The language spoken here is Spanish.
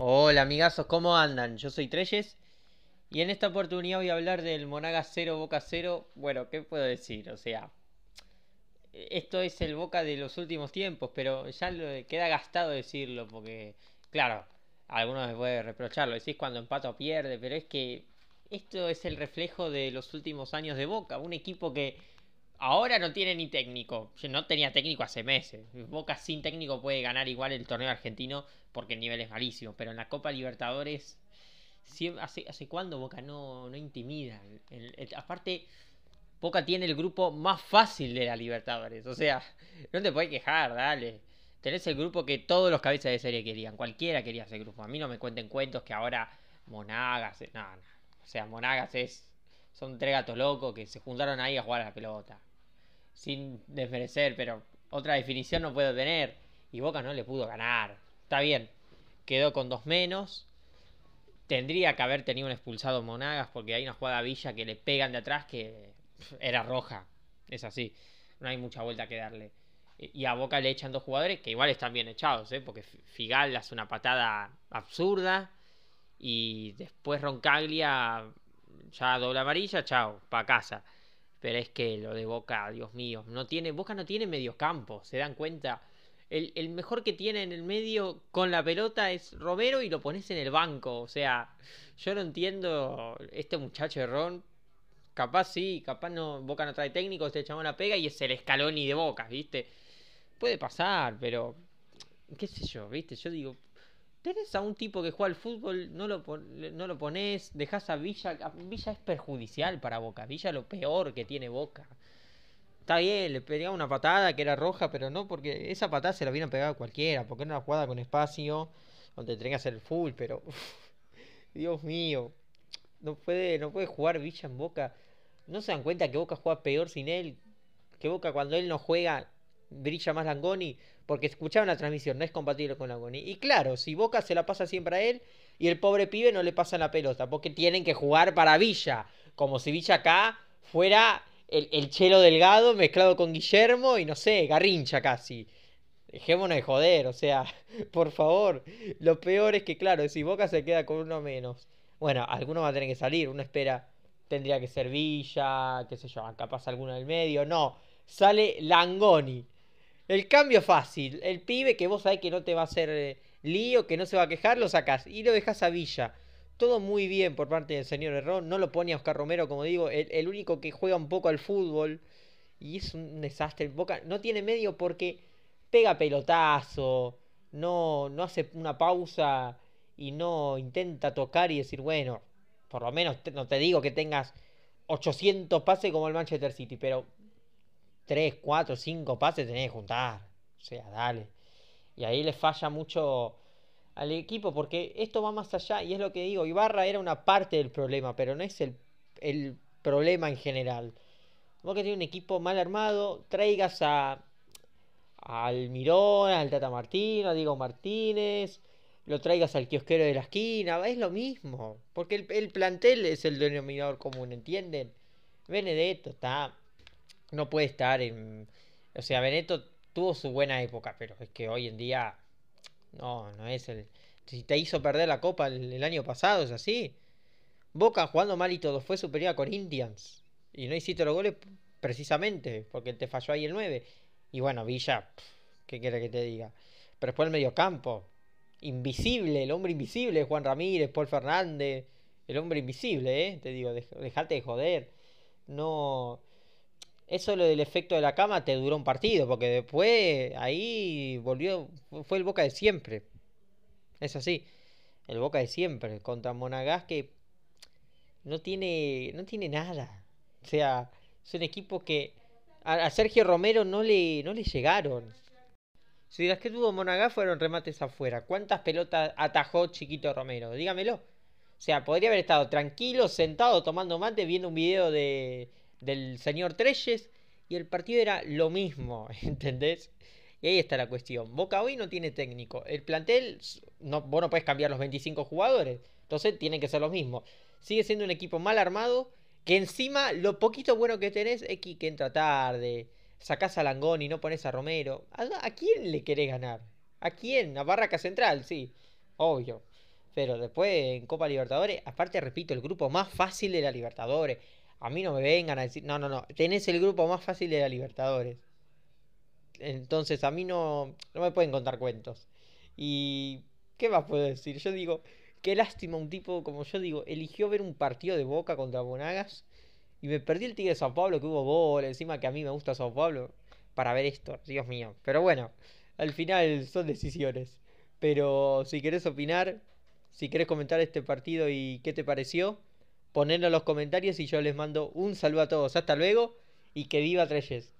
Hola amigazos, ¿cómo andan? Yo soy Treyes y en esta oportunidad voy a hablar del Monaga 0 Boca 0. Bueno, ¿qué puedo decir? O sea, esto es el Boca de los últimos tiempos, pero ya queda gastado decirlo porque, claro, algunos les puede reprocharlo, decís cuando empato pierde, pero es que esto es el reflejo de los últimos años de Boca, un equipo que Ahora no tiene ni técnico. Yo no tenía técnico hace meses. Boca sin técnico puede ganar igual el torneo argentino porque el nivel es malísimo. Pero en la Copa Libertadores, ¿hace, hace cuándo Boca no, intimida? aparte, Boca tiene el grupo más fácil de la Libertadores. O sea, no te puedes quejar, dale. Tenés el grupo que todos los cabezas de serie querían. Cualquiera quería ese grupo. A mí no me cuenten cuentos que ahora Monagas. No, O sea, Monagas es. Son tres gatos locos que se juntaron ahí a jugar a la pelota sin desmerecer, pero otra definición no puedo tener. Y Boca no le pudo ganar. Está bien, quedó con dos menos. Tendría que haber tenido un expulsado Monagas porque hay una jugada Villa que le pegan de atrás que era roja. Es así, no hay mucha vuelta que darle. E, y a Boca le echan dos jugadores que igual están bien echados, ¿eh? porque Figal hace una patada absurda y después Roncaglia ya doble amarilla, chao, para casa. Pero es que lo de Boca, Dios mío, no tiene, Boca no tiene medio campo, se dan cuenta. El, mejor que tiene en el medio con la pelota es Romero y lo pones en el banco. O sea, yo no entiendo este muchacho de Ron. Capaz sí, capaz no, Boca no trae técnico, este echaba la pega y es el escalón y de Boca, ¿viste? Puede pasar, pero qué sé yo, ¿viste? Yo digo, tenés a un tipo que juega al fútbol, no lo, no lo pones, dejás a Villa. Villa es perjudicial para Boca. Villa lo peor que tiene Boca. Está bien, le pegaba una patada que era roja, pero no porque esa patada se la hubieran pegado a cualquiera, porque era una jugada con espacio, donde tenía hacer el full, pero. Dios mío. No puede, no puede jugar Villa en Boca. ¿No se dan cuenta que Boca juega peor sin él? Que Boca cuando él no juega brilla más Langoni, porque escuchaban la transmisión, no es compatible con Langoni. Y claro, si Boca se la pasa siempre a él y el pobre pibe no le pasa la pelota, porque tienen que jugar para Villa, como si Villa acá fuera el, chelo delgado mezclado con Guillermo y no sé, garrincha casi. Dejémonos de joder, o sea, por favor. Lo peor es que, claro, si Boca se queda con uno menos, bueno, alguno va a tener que salir, uno espera, tendría que ser Villa, qué sé yo, acá pasa alguno del medio, no, sale Langoni. El cambio fácil. El pibe que vos sabés que no te va a hacer eh, lío, que no se va a quejar, lo sacás y lo dejás a Villa. Todo muy bien por parte del señor Herrón. No lo pone a Oscar Romero, como digo, el, único que juega un poco al fútbol. Y es un desastre. Boca no tiene medio porque pega pelotazo, no, no hace una pausa y no intenta tocar y decir, bueno, por lo menos no te digo que tengas 800 pases como el Manchester City, pero 3, 4, 5 pases tenés que juntar. O sea, dale. Y ahí le falla mucho al equipo porque esto va más allá y es lo que digo, Ibarra era una parte del problema, pero no es el, problema en general. Vos que tiene un equipo mal armado, traigas a al Mirón, al Tata Martino, a Diego Martínez, lo traigas al kiosquero de la esquina, es lo mismo, porque el, el plantel es el denominador común, ¿entienden? Benedetto está no puede estar en... O sea, Beneto tuvo su buena época, pero es que hoy en día no, no es el... Si te hizo perder la copa el, año pasado, es así. Boca jugando mal y todo fue superior a Corinthians. Y no hiciste los goles precisamente porque te falló ahí el 9. Y bueno, Villa, ¿qué quiere que te diga? Pero después el mediocampo. Invisible, el hombre invisible, Juan Ramírez, Paul Fernández. El hombre invisible, ¿eh? Te digo, dejate de joder. No, eso lo del efecto de la cama te duró un partido, porque después ahí volvió, fue el Boca de siempre. Es así, el Boca de siempre, contra Monagas que no tiene, no tiene nada. O sea, es un equipo que a, Sergio Romero no le, no le llegaron. Si las que tuvo Monagas fueron remates afuera, ¿cuántas pelotas atajó Chiquito Romero? Dígamelo. O sea, podría haber estado tranquilo, sentado, tomando mate, viendo un video de, del señor Treyes y el partido era lo mismo, ¿entendés? Y ahí está la cuestión. Boca hoy no tiene técnico. El plantel, no, vos no puedes cambiar los 25 jugadores. Entonces tiene que ser los mismos. Sigue siendo un equipo mal armado. Que encima lo poquito bueno que tenés es que entra tarde. Sacás a Langón y no pones a Romero. ¿A, ¿A, quién le querés ganar? ¿A quién? A Barraca Central, sí. Obvio. Pero después en Copa Libertadores, aparte repito, el grupo más fácil de la Libertadores. A mí no me vengan a decir, no, no, no, tenés el grupo más fácil de la Libertadores. Entonces a mí no, no me pueden contar cuentos. ¿Y qué más puedo decir? Yo digo, qué lástima un tipo, como yo digo, eligió ver un partido de Boca contra Bonagas y me perdí el Tigre de Sao Paulo, que hubo gol, encima que a mí me gusta Sao Pablo... para ver esto, Dios mío. Pero bueno, al final son decisiones. Pero si querés opinar, si querés comentar este partido y qué te pareció, ponenlo en los comentarios y yo les mando un saludo a todos. Hasta luego y que viva Treyes.